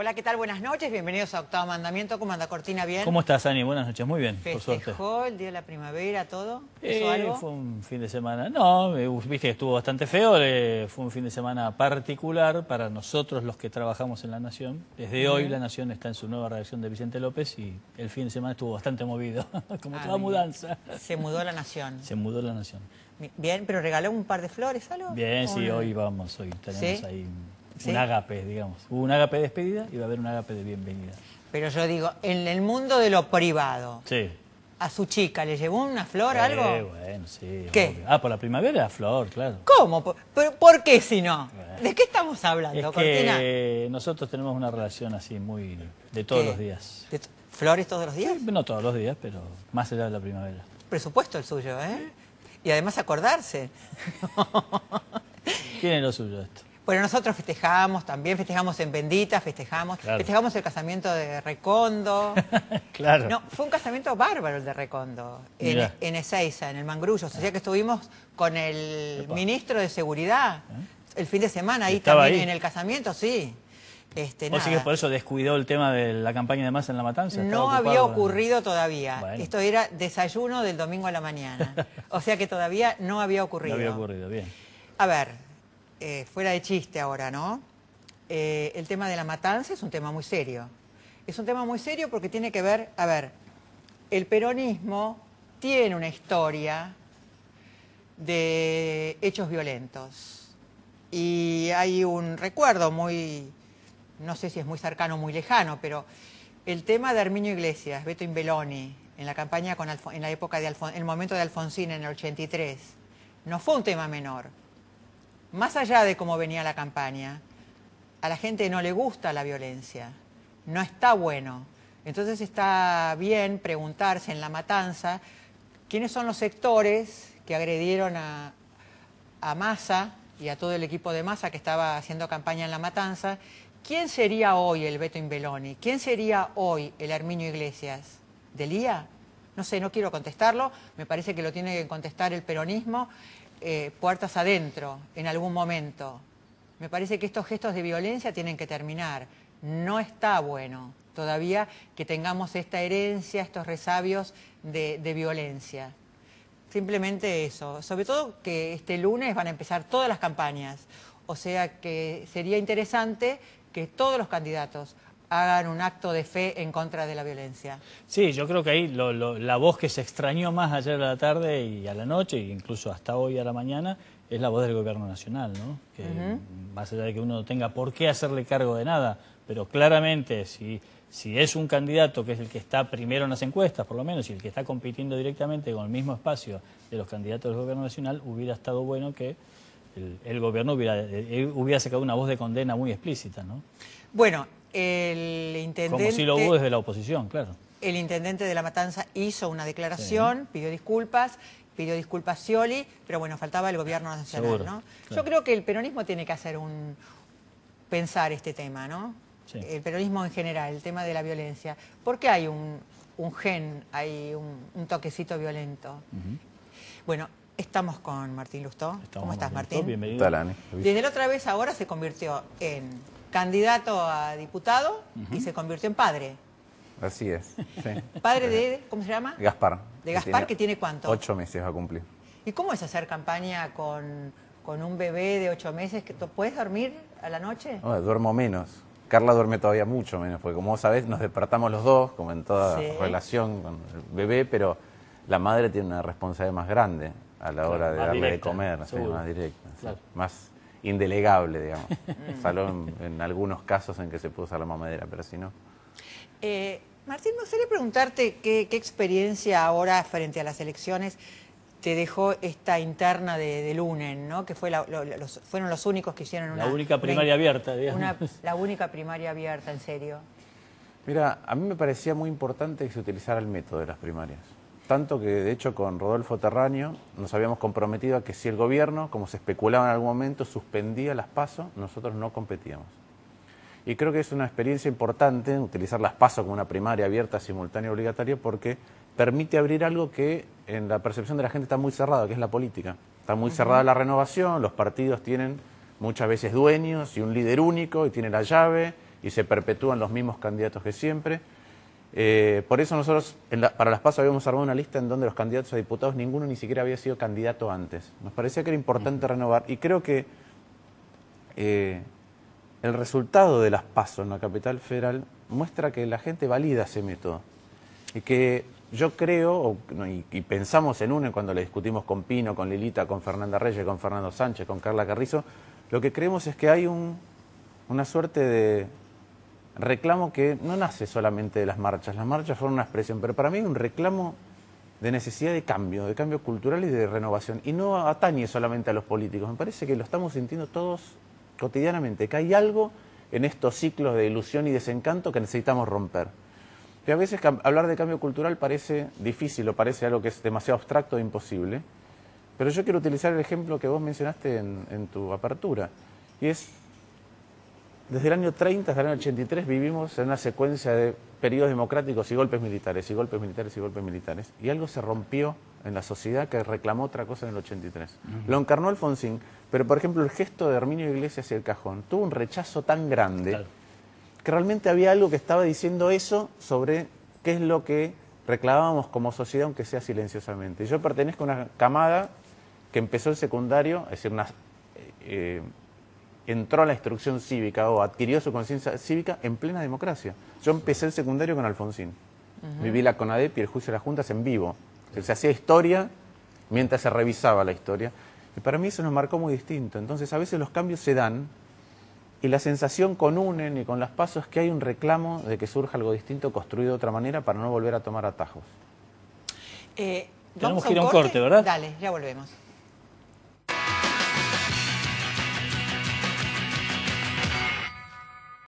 Hola, ¿qué tal? Buenas noches, bienvenidos a Octavo Mandamiento. ¿Cómo anda Cortina? ¿Bien? ¿Cómo estás, Ani? Buenas noches, muy bien, Festejó por suerte. el día de la primavera, todo? ¿Hizo eh, fue un fin de semana, no, viste que estuvo bastante feo, eh, fue un fin de semana particular para nosotros los que trabajamos en La Nación. Desde hoy La Nación está en su nueva redacción de Vicente López y el fin de semana estuvo bastante movido, como ah, toda mudanza. Se mudó La Nación. Se mudó La Nación. Bien, pero regaló un par de flores, algo. Bien, sí, hoy vamos, hoy tenemos ahí... Un agape digamos. Hubo un agape de despedida y va a haber un agape de bienvenida. Pero yo digo, en el mundo de lo privado. Sí. ¿A su chica le llevó una flor, o eh, algo? bueno, sí. ¿Qué? Ah, por la primavera, flor, claro. ¿Cómo? ¿Por, por, qué si no? ¿De qué estamos hablando, nosotros tenemos una relación así muy... de todos los días. ¿Flores todos los días? no todos los días, pero más allá de la primavera. Presupuesto el suyo, ¿eh? Y además acordarse. quién es lo suyo esto. Bueno, nosotros festejamos también, festejamos en Bendita, festejamos, festejamos el casamiento de Recondo. claro. No, fue un casamiento bárbaro el de Recondo, en, en, Ezeiza, en el Mangrullo. O sea que estuvimos con el ministro de Seguridad ¿Eh? el fin de semana, ahí también en el casamiento, sí. Este, ¿Vos sí que por eso descuidó el tema de la campaña de masa en la matanza? No había ocurrido todavía. Esto era desayuno del domingo a la mañana. o sea que todavía no había ocurrido. No había ocurrido, bien. A ver, eh, fuera de chiste ahora, ¿no? Eh, el tema de la matanza es un tema muy serio. Es un tema muy serio porque tiene que ver, a ver, el peronismo tiene una historia de hechos violentos. Y hay un recuerdo muy, no sé si es muy cercano o muy lejano, pero el tema de Arminio Iglesias, Beto Imbeloni, en la campaña con en la época de el momento de Alfonsín en el 83, no fue un tema menor más allá de cómo venía la campaña, a la gente no le gusta la violencia, no está bueno. Entonces está bien preguntarse en la matanza quiénes son los sectores que agredieron a, Massa y a todo el equipo de Massa que estaba haciendo campaña en la matanza. ¿Quién sería hoy el Beto Imbeloni? ¿Quién sería hoy el Arminio Iglesias? ¿Delía? No sé, no quiero contestarlo, me parece que lo tiene que contestar el peronismo eh, puertas adentro en algún momento. Me parece que estos gestos de violencia tienen que terminar. No está bueno todavía que tengamos esta herencia, estos resabios de violencia. Simplemente eso. Sobre todo que este lunes van a empezar todas las campañas. O sea que sería interesante que todos los candidatos hagan un acto de fe en contra de la violencia. Sí, yo creo que ahí la voz que se extrañó más ayer a la tarde y a la noche, e incluso hasta hoy a la mañana, es la voz del gobierno nacional, ¿no? Que más allá de que uno no tenga por qué hacerle cargo de nada, pero claramente si, si es un candidato que es el que está primero en las encuestas, por lo menos, y el que está compitiendo directamente con el mismo espacio de los candidatos del gobierno nacional, hubiera estado bueno que el, gobierno hubiera, eh, hubiera sacado una voz de condena muy explícita, ¿no? Bueno, el intendente... Como si lo hubo desde la oposición, claro. El intendente de La Matanza hizo una declaración, pidió disculpas, pidió disculpas Scioli, pero bueno, faltaba el gobierno nacional, ¿no? Yo creo que el peronismo tiene que hacer un... pensar este tema, ¿no? El peronismo en general, el tema de la violencia. ¿Por qué hay un, gen, hay un, toquecito violento? Bueno, Estamos con Martín Lustó. ¿Cómo estás, Martín? bienvenido. Desde la otra vez ahora se convirtió en candidato a diputado y se convirtió en padre. Así es. Padre de, ¿cómo se llama? Gaspar. De Gaspar, que tiene, cuánto? Ocho meses a cumplir. ¿Y cómo es hacer campaña con, un bebé de ocho meses? que ¿Puedes dormir a la noche? duermo menos. Carla duerme todavía mucho menos, porque como vos sabés, nos despertamos los dos, como en toda relación con el bebé, pero la madre tiene una responsabilidad más grande a la hora de darle de comer, más directa, más indelegable, digamos. Mm. salón en, algunos casos en que se puso usar la mamadera, pero si no. Eh, Martín, me gustaría preguntarte qué, experiencia ahora frente a las elecciones te dejó esta interna de, de Lunen, ¿no? que fue fueron los únicos que hicieron una... La única primaria abierta, digamos. la única primaria abierta, en serio. Mira, a mí me parecía muy importante que se utilizara el método de las primarias tanto que de hecho con Rodolfo Terraño nos habíamos comprometido a que si el gobierno, como se especulaba en algún momento, suspendía las pasos, nosotros no competíamos. Y creo que es una experiencia importante utilizar las pasos como una primaria abierta, simultánea, obligatoria, porque permite abrir algo que en la percepción de la gente está muy cerrado, que es la política. Está muy cerrada la renovación, los partidos tienen muchas veces dueños y un líder único y tiene la llave y se perpetúan los mismos candidatos que siempre. Eh, por eso nosotros para las PASO habíamos armado una lista en donde los candidatos a diputados, ninguno ni siquiera había sido candidato antes. Nos parecía que era importante renovar y creo que eh, el resultado de las PASO en la capital federal muestra que la gente valida ese método y que yo creo, y, pensamos en uno cuando le discutimos con Pino, con Lilita, con Fernanda Reyes, con Fernando Sánchez, con Carla Carrizo, lo que creemos es que hay una suerte de reclamo que no nace solamente de las marchas, las marchas fueron una expresión, pero para mí es un reclamo de necesidad de cambio, de cambio cultural y de renovación. Y no atañe solamente a los políticos, me parece que lo estamos sintiendo todos cotidianamente, que hay algo en estos ciclos de ilusión y desencanto que necesitamos romper. Que a veces hablar de cambio cultural parece difícil o parece algo que es demasiado abstracto e imposible, pero yo quiero utilizar el ejemplo que vos mencionaste en, en tu apertura, y es desde el año 30 hasta el año 83 vivimos en una secuencia de periodos democráticos y golpes militares, y golpes militares, y golpes militares. Y algo se rompió en la sociedad que reclamó otra cosa en el 83. Lo encarnó Alfonsín, pero por ejemplo el gesto de Herminio Iglesias y el cajón tuvo un rechazo tan grande que realmente había algo que estaba diciendo eso sobre qué es lo que reclamábamos como sociedad, aunque sea silenciosamente. Yo pertenezco a una camada que empezó el secundario, es decir, una, eh, entró a la instrucción cívica o adquirió su conciencia cívica en plena democracia. Yo empecé el secundario con Alfonsín. Viví la CONADEP y el juicio de las juntas en vivo. se hacía historia mientras se revisaba la historia. Y para mí eso nos marcó muy distinto. Entonces, a veces los cambios se dan y la sensación con UNEN y con las pasos es que hay un reclamo de que surja algo distinto, construido de otra manera para no volver a tomar atajos. Eh, Tenemos que ir un corte ¿verdad? Dale, ya volvemos.